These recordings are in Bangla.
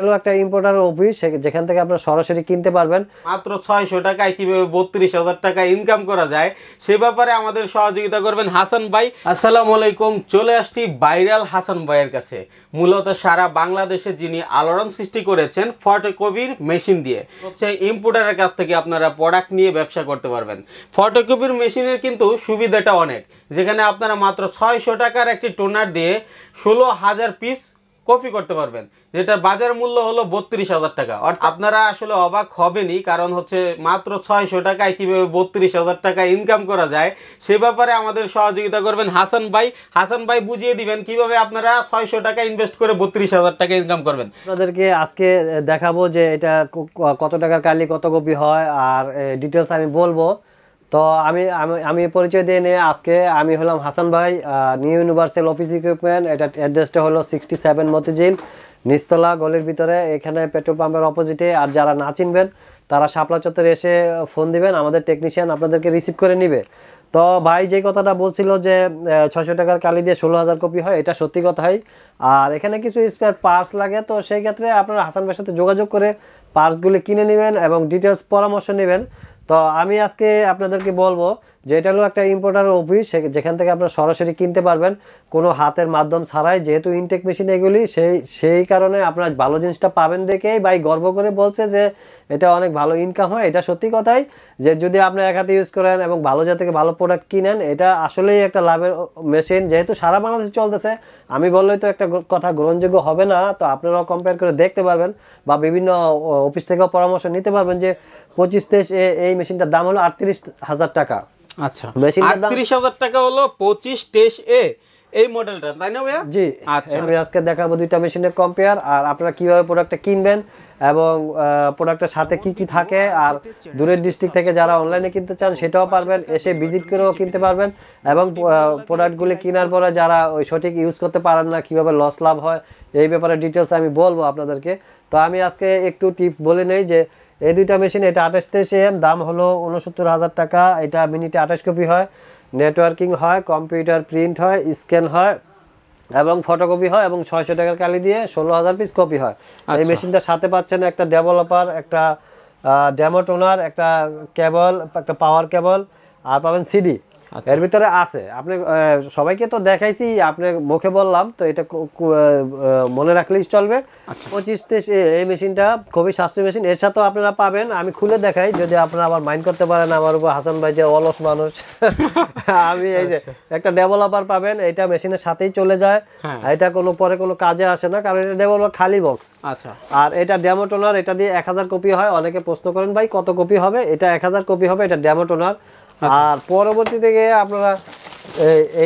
হলো একটা ইম্পোর্টার অফিস যেখান থেকে আপনারা সরাসরি কিনতে পারবেন মাত্র ছয়শো টাকায় কিভাবে বত্রিশ হাজার টাকা ইনকাম করা যায় সে ব্যাপারে আমাদের সহযোগিতা করবেন হাসান ভাই আসসালামু আলাইকুম চলে আসছি বাইরাল হাসান ভাইয়ের কাছে মূলত সারা বাংলাদেশে যিনি আলোড়ন সৃষ্টি করেছেন ফটোকপির মেশিন দিয়ে হচ্ছে ইম্পোর্টারের কাছ থেকে আপনারা প্রোডাক্ট নিয়ে ব্যবসা করতে পারবেন ফটোকপির মেশিনের কিন্তু সুবিধাটা অনেক যেখানে আপনারা মাত্র ছয়শো টাকার একটি টোনার দিয়ে ষোলো হাজার পিস কপি করতে পারবেন যেটা বাজার মূল্য হলো বত্রিশ হাজার টাকা অর্থাৎ আপনারা আসলে অবাক হবেনি কারণ হচ্ছে মাত্র ছয়শো টাকায় কীভাবে বত্রিশ হাজার টাকা ইনকাম করা যায় সে ব্যাপারে আমাদের সহযোগিতা করবেন হাসান ভাই হাসান ভাই বুঝিয়ে দিবেন কিভাবে আপনারা ছয়শো টাকা ইনভেস্ট করে বত্রিশ হাজার টাকা ইনকাম করবেন আপনাদেরকে আজকে দেখাবো যে এটা কত টাকার কালি কত কপি হয় আর ডিটেলস আমি বলবো তো আমি আমি পরিচয় দিয়ে নিয়ে আজকে আমি হলাম হাসান ভাই নিউ ইউনিভার্সাল অফিস ইকুইপমেন্ট এটা অ্যাড্রেসটা হলো সিক্সটি সেভেন মতিঝিল নিস্তলা গলির ভিতরে এখানে পেট্রোল পাম্পের অপোজিটে আর যারা না চিনবেন তারা শাপলা চত্বরে এসে ফোন দিবেন আমাদের টেকনিশিয়ান আপনাদেরকে রিসিভ করে নিবে তো ভাই যে কথাটা বলছিল যে ছশো টাকার কালি দিয়ে ষোলো হাজার কপি হয় এটা সত্যি কথাই আর এখানে কিছু স্পেয়ার পার্টস লাগে তো সেই ক্ষেত্রে আপনারা হাসান ভাইয়ের সাথে যোগাযোগ করে পার্টসগুলি কিনে নেবেন এবং ডিটেলস পরামর্শ নেবেন তো আমি আজকে আপনাদেরকে বলবো যে এটা হলো একটা ইম্পোর্টার অফিস যেখান থেকে আপনারা সরাসরি কিনতে পারবেন কোনো হাতের মাধ্যম ছাড়াই যেহেতু ইনটেক মেশিন এগুলি সেই সেই কারণে আপনারা ভালো জিনিসটা পাবেন দেখেই ভাই গর্ব করে বলছে যে এটা অনেক ভালো ইনকাম হয় এটা সত্যি কথাই যে যদি আপনি এক হাতে ইউজ করেন এবং ভালো জাতিকে থেকে ভালো প্রোডাক্ট কিনেন এটা আসলেই একটা লাভের মেশিন যেহেতু সারা বাংলাদেশে চলতেছে আমি বললেই তো একটা কথা গ্রহণযোগ্য হবে না তো আপনারাও কম্পেয়ার করে দেখতে পারবেন বা বিভিন্ন অফিস থেকেও পরামর্শ নিতে পারবেন যে পঁচিশ তেইশ এই মেশিনটার দাম হলো আটত্রিশ হাজার টাকা আচ্ছা। আচ্ছা। এবং দূরের ডিস্ট্রিক্ট থেকে যারা অনলাইনে কিনতে চান সেটাও পারবেন এসে ভিজিট করেও কিনতে পারবেন এবং কেনার পরে যারা ওই সঠিক ইউজ করতে পারেন না কিভাবে লস লাভ হয় এই ব্যাপারে ডিটেলস আমি বলবো আপনাদেরকে তো আমি আজকে একটু টিপস বলে নেই যে এই দুইটা মেশিন এটা আঠাশ তেইশ এম দাম হলো উনসত্তর হাজার টাকা এটা মিনিটে আঠাশ কপি হয় নেটওয়ার্কিং হয় কম্পিউটার প্রিন্ট হয় স্ক্যান হয় এবং ফটোকপি হয় এবং ছয়শো টাকার কালি দিয়ে ষোলো হাজার পিস কপি হয় এই মেশিনটা আচ্ছা। সাথে পাচ্ছেন একটা ডেভেলপার একটা ড্যামোটোনার একটা কেবল একটা পাওয়ার কেবল আর পাবেন সিডি আচ্ছা। এর ভিতরে আছে আপনি সবাইকে তো দেখাইছি আপনি মুখে বললাম তো এটা মনে রাখলেই চলবে আচ্ছা। পঁচিশ এই মেশিনটা খুবই সাশ্রয়ী মেশিন এর সাথেও আপনারা পাবেন আমি খুলে দেখাই যদি আপনারা আবার মাইন্ড করতে পারেন আমার উপর হাসান ভাই যে অলস মানুষ আমি এই যে আচ্ছা। একটা ডেভেলপার পাবেন এটা মেশিনের সাথেই চলে যায় হ্যাঁ। এটা কোনো পরে কোনো কাজে আসে না কারণ এটা ডেভেলপার খালি বক্স আচ্ছা আর এটা ডেমো টোনার এটা দিয়ে এক হাজার কপি হয় অনেকে প্রশ্ন করেন ভাই কত কপি হবে এটা এক হাজার কপি হবে এটা ডেমো টোনার আচ্ছা। আর পরবর্তী থেকে আপনারা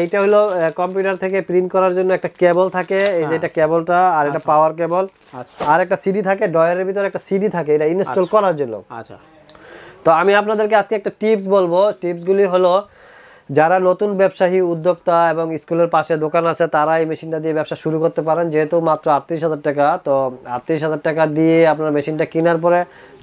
এইটা হলো কম্পিউটার থেকে প্রিন্ট করার জন্য একটা কেবল থাকে এই যে হ্যাঁ। এটা কেবলটা আর এটা পাওয়ার আচ্ছা। আচ্ছা। কেবল আর একটা সিডি থাকে ডয়ারের ভিতরে একটা সিডি থাকে এটা ইনস্টল করার জন্য আচ্ছা তো আমি আপনাদেরকে আজকে একটা টিপস বলবো টিপসগুলি হলো যারা নতুন ব্যবসায়ী উদ্যোক্তা এবং স্কুলের পাশে দোকান আছে তারা এই মেশিনটা দিয়ে ব্যবসা শুরু করতে পারেন যেহেতু মাত্র আটত্রিশ হাজার টাকা তো আটত্রিশ হাজার টাকা দিয়ে আপনার মেশিনটা কেনার পরে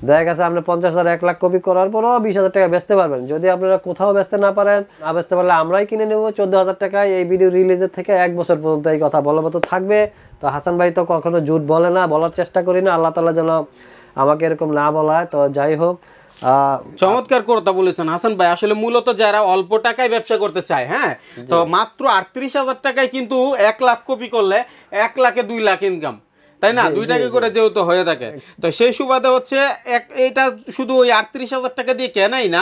দেখা গেছে আপনি পঞ্চাশ হাজার এক লাখ কপি করার পরও বিশ হাজার টাকা বেচতে পারবেন যদি আপনারা কোথাও বেচতে না পারেন না বেচতে পারলে আমরাই কিনে নেব চোদ্দ হাজার টাকায় এই ভিডিও রিলিজের থেকে এক বছর পর্যন্ত এই কথা তো থাকবে তো হাসান ভাই তো কখনো জুট বলে না বলার চেষ্টা করি না আল্লাহ তালা যেন আমাকে এরকম না বলায় তো যাই হোক চমৎকার কথা বলেছেন হাসান ভাই আসলে মূলত যারা অল্প টাকায় ব্যবসা করতে চায় হ্যাঁ তো মাত্র আটত্রিশ হাজার টাকায় কিন্তু এক লাখ কপি করলে এক লাখে দুই লাখ ইনকাম তাই না দুই টাকা করে যেহেতু হয়ে থাকে তো সেই সুবাদে হচ্ছে এক এটা শুধু ওই আটত্রিশ হাজার টাকা দিয়ে কেনাই না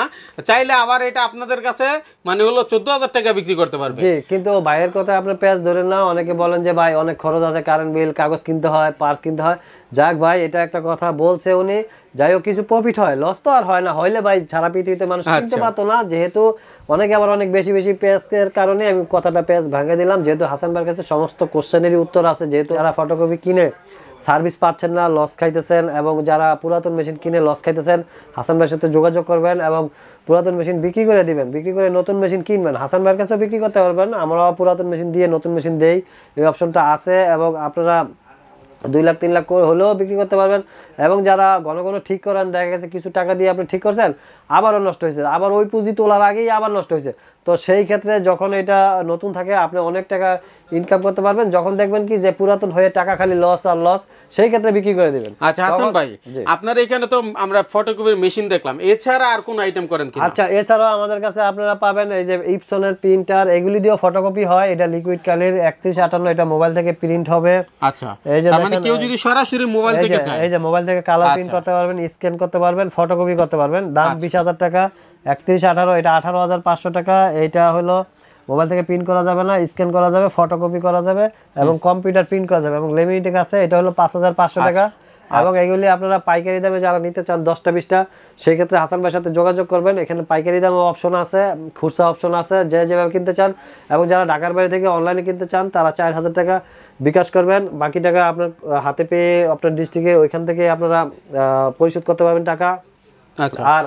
চাইলে আবার এটা আপনাদের কাছে মানে হলো চোদ্দ হাজার টাকা বিক্রি করতে পারবে কিন্তু ভাইয়ের কথা আপনি পেঁয়াজ ধরে না অনেকে বলেন যে ভাই অনেক খরচ আছে কারেন্ট বিল কাগজ কিনতে হয় পার্স কিনতে হয় যাক ভাই এটা একটা কথা বলছে উনি যাই হোক কিছু প্রফিট হয় লস তো আর হয় না হইলে ভাই সারা পৃথিবীতে মানুষ আচ্ছা। কিনতে পারতো না যেহেতু অনেকে আবার অনেক বেশি বেশি পেঁয়াজের কারণে আমি কথাটা পেঁয়াজ ভাঙে দিলাম যেহেতু হাসান ভাইয়ের কাছে সমস্ত কোশ্চেনেরই উত্তর আছে যেহেতু যারা ফটোকপি কিনে সার্ভিস পাচ্ছেন না লস খাইতেছেন এবং যারা পুরাতন মেশিন কিনে লস খাইতেছেন হাসান ভাইয়ের সাথে যোগাযোগ করবেন এবং পুরাতন মেশিন বিক্রি করে দিবেন বিক্রি করে নতুন মেশিন কিনবেন হাসান ভাইয়ের কাছেও বিক্রি করতে পারবেন আমরাও পুরাতন মেশিন দিয়ে নতুন মেশিন দেই এই অপশনটা আছে এবং আপনারা দুই লাখ তিন লাখ হলেও বিক্রি করতে পারবেন এবং যারা ঘন ঘন ঠিক করেন দেখা গেছে কিছু টাকা দিয়ে আপনি ঠিক করছেন আবারও নষ্ট হয়েছে আবার ওই পুঁজি তোলার আগেই আবার নষ্ট হয়েছে তো সেই ক্ষেত্রে যখন এটা নতুন থাকে আপনি অনেক টাকা ইনকাম করতে পারবেন যখন দেখবেন কি যে পুরাতন হয়ে টাকা খালি লস আর লস সেই ক্ষেত্রে বিক্রি করে দেবেন আচ্ছা হাসান ভাই আপনার এখানে তো আমরা ফটোকপির মেশিন দেখলাম এছাড়া আর কোন আইটেম করেন কি আচ্ছা এছাড়াও আমাদের কাছে আপনারা পাবেন এই যে ইপসনের প্রিন্টার এগুলি দিয়েও ফটোকপি হয় এটা লিকুইড কালের 3158 এটা মোবাইল থেকে প্রিন্ট হবে আচ্ছা এই যে মানে কেউ যদি সরাসরি মোবাইল থেকে চায় এই যে মোবাইল থেকে কালার আচ্ছা। প্রিন্ট করতে পারবেন স্ক্যান করতে পারবেন ফটোকপি করতে পারবেন দাম 20 আচ্ছা। হাজার টাকা একত্রিশ আঠারো এটা আঠারো হাজার পাঁচশো টাকা এইটা হলো মোবাইল থেকে প্রিন্ট করা যাবে না স্ক্যান করা যাবে ফটোকপি করা যাবে এবং কম্পিউটার প্রিন্ট করা যাবে এবং লেমিনেটিং আছে এটা হলো পাঁচ হাজার পাঁচশো টাকা আচ্ছা, আচ্ছা। এবং এইগুলি আপনারা পাইকারি দামে যারা নিতে চান দশটা বিশটা সেই ক্ষেত্রে হাসান ভাইয়ের সাথে যোগাযোগ করবেন এখানে পাইকারি দামে অপশন আছে খুচরা অপশন আছে যে যেভাবে কিনতে চান এবং যারা ঢাকার বাইরে থেকে অনলাইনে কিনতে চান তারা চার হাজার টাকা বিকাশ করবেন বাকি টাকা আপনার হাতে পেয়ে আপনার ডিস্ট্রিক্টে ওইখান থেকে আপনারা পরিশোধ করতে পারবেন টাকা আচ্ছা। আর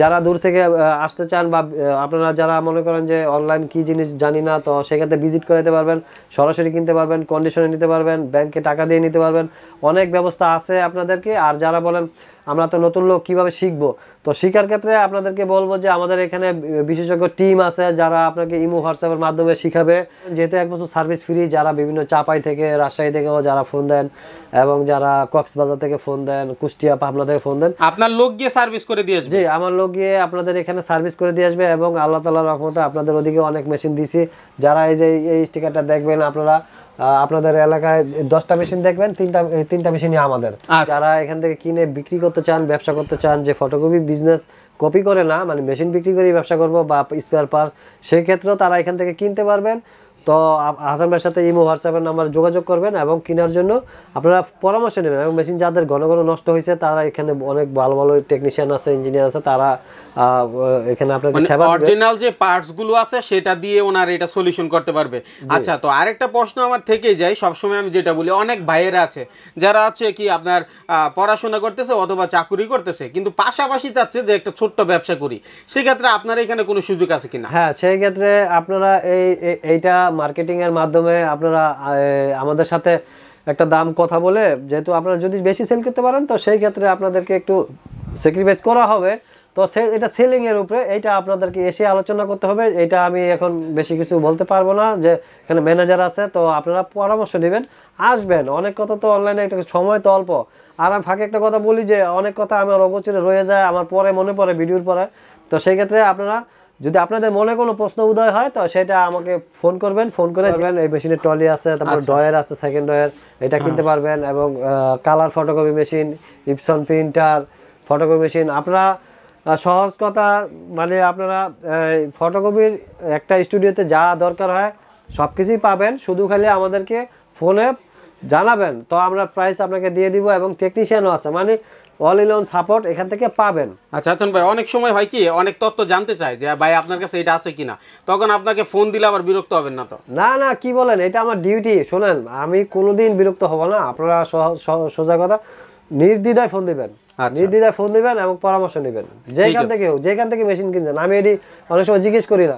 যারা দূর থেকে আসতে চান বা আপনারা যারা মনে করেন যে অনলাইন কি জিনিস জানি না তো সেক্ষেত্রে ভিজিট করাতে পারবেন সরাসরি কিনতে পারবেন কন্ডিশনে নিতে পারবেন ব্যাংকে টাকা দিয়ে নিতে পারবেন অনেক ব্যবস্থা আছে আপনাদেরকে আর যারা বলেন আমরা তো নতুন লোক কিভাবে শিখবো তো শিখার ক্ষেত্রে আপনাদেরকে বলবো যে আমাদের এখানে বিশেষজ্ঞ টিম আছে যারা আপনাকে ইমো হোয়াটসঅ্যাপের মাধ্যমে শিখাবে যেহেতু এক বছর সার্ভিস ফ্রি যারা বিভিন্ন চাপাই থেকে রাজশাহী থেকেও যারা ফোন দেন এবং যারা কক্সবাজার থেকে ফোন দেন কুষ্টিয়া পাবনা থেকে ফোন দেন আপনার লোক গিয়ে সার্ভিস করে দিয়ে আসবে জি আমার লোক গিয়ে আপনাদের এখানে সার্ভিস করে দিয়ে আসবে এবং আল্লাহ তাআলার রহমতে আপনাদের ওদিকে অনেক মেশিন দিছি যারা এই যে এই স্টিকারটা দেখবেন আপনারা আপনাদের এলাকায় দশটা মেশিন দেখবেন তিনটা তিনটা মেশিনই আমাদের আচ্ছা। যারা এখান থেকে কিনে বিক্রি করতে চান ব্যবসা করতে চান যে ফটোকপি বিজনেস কপি করে না মানে মেশিন বিক্রি করে ব্যবসা করব বা স্পেয়ার পার্টস সেক্ষেত্রেও তারা এখান থেকে কিনতে পারবেন তো হাসান ভাইয়ের সাথে ইমো হোয়াটসঅ্যাপের নাম্বার যোগাযোগ করবেন এবং কেনার জন্য আপনারা পরামর্শ নেবেন এবং মেশিন যাদের ঘন ঘন নষ্ট হয়েছে তারা এখানে অনেক ভালো ভালো টেকনিশিয়ান আছে ইঞ্জিনিয়ার আছে তারা এখানে আপনাদের মানে সেবা অরিজিনাল যে গুলো আছে সেটা দিয়ে ওনার এটা সলিউশন করতে পারবে আচ্ছা তো আরেকটা প্রশ্ন আমার থেকেই যায় সবসময় আমি যেটা বলি অনেক ভাইয়েরা আছে যারা হচ্ছে কি আপনার পড়াশোনা করতেছে অথবা চাকুরি করতেছে কিন্তু পাশাপাশি চাচ্ছে যে একটা ছোট্ট ব্যবসা করি সেক্ষেত্রে আপনার এখানে কোনো সুযোগ আছে কিনা হ্যাঁ সেই ক্ষেত্রে আপনারা এই এইটা মার্কেটিং এর মাধ্যমে আপনারা আমাদের সাথে একটা দাম কথা বলে যেহেতু আপনারা যদি বেশি সেল করতে পারেন তো সেই ক্ষেত্রে আপনাদেরকে একটু স্যাক্রিফাইস করা হবে তো সে এটা সেলিংয়ের উপরে এইটা আপনাদেরকে এসে আলোচনা করতে হবে এটা আমি এখন বেশি কিছু বলতে পারবো না যে এখানে ম্যানেজার আছে তো আপনারা পরামর্শ নেবেন আসবেন অনেক কথা তো অনলাইনে একটা সময় তো অল্প আর আমি ফাঁকে একটা কথা বলি যে অনেক কথা আমার অগোচরে রয়ে যায় আমার পরে মনে পড়ে ভিডিওর পরে তো সেই ক্ষেত্রে আপনারা যদি আপনাদের মনে কোনো প্রশ্ন উদয় হয় তো সেটা আমাকে ফোন করবেন ফোন করে আচ্ছা। দেখবেন এই মেশিনের টলি আছে তারপর আচ্ছা। ডয়ার আছে সেকেন্ড ডয়ার এটা হ্যাঁ। কিনতে পারবেন এবং colour photocopy machine Epson printer photocopy machine আপনারা সহজ কথা মানে আপনারা ফটোকপির একটা স্টুডিওতে যা দরকার হয় সব কিছুই পাবেন শুধু খালি আমাদেরকে ফোনে জানাবেন তো আমরা প্রাইস আপনাকে দিয়ে দিব এবং টেকনিশিয়ানও আছে মানে অল ইন ওয়ান সাপোর্ট এখান থেকে পাবেন আচ্ছা আচ্ছা ভাই অনেক সময় হয় কি অনেক তথ্য জানতে চাই যে ভাই আপনার কাছে এটা আছে কিনা তখন আপনাকে ফোন দিলে আবার বিরক্ত হবেন না তো না না কি বলেন এটা আমার ডিউটি শোনেন আমি কোনোদিন বিরক্ত হব না আপনারা সোজা কথা নির্দ্বিধায় ফোন দিবেন আচ্ছা। নির্দ্বিধায় ফোন দিবেন এবং পরামর্শ নেবেন যেখান থেকে যেখান থেকে মেশিন কিনছেন আমি এটি অনেক সময় জিজ্ঞেস করি না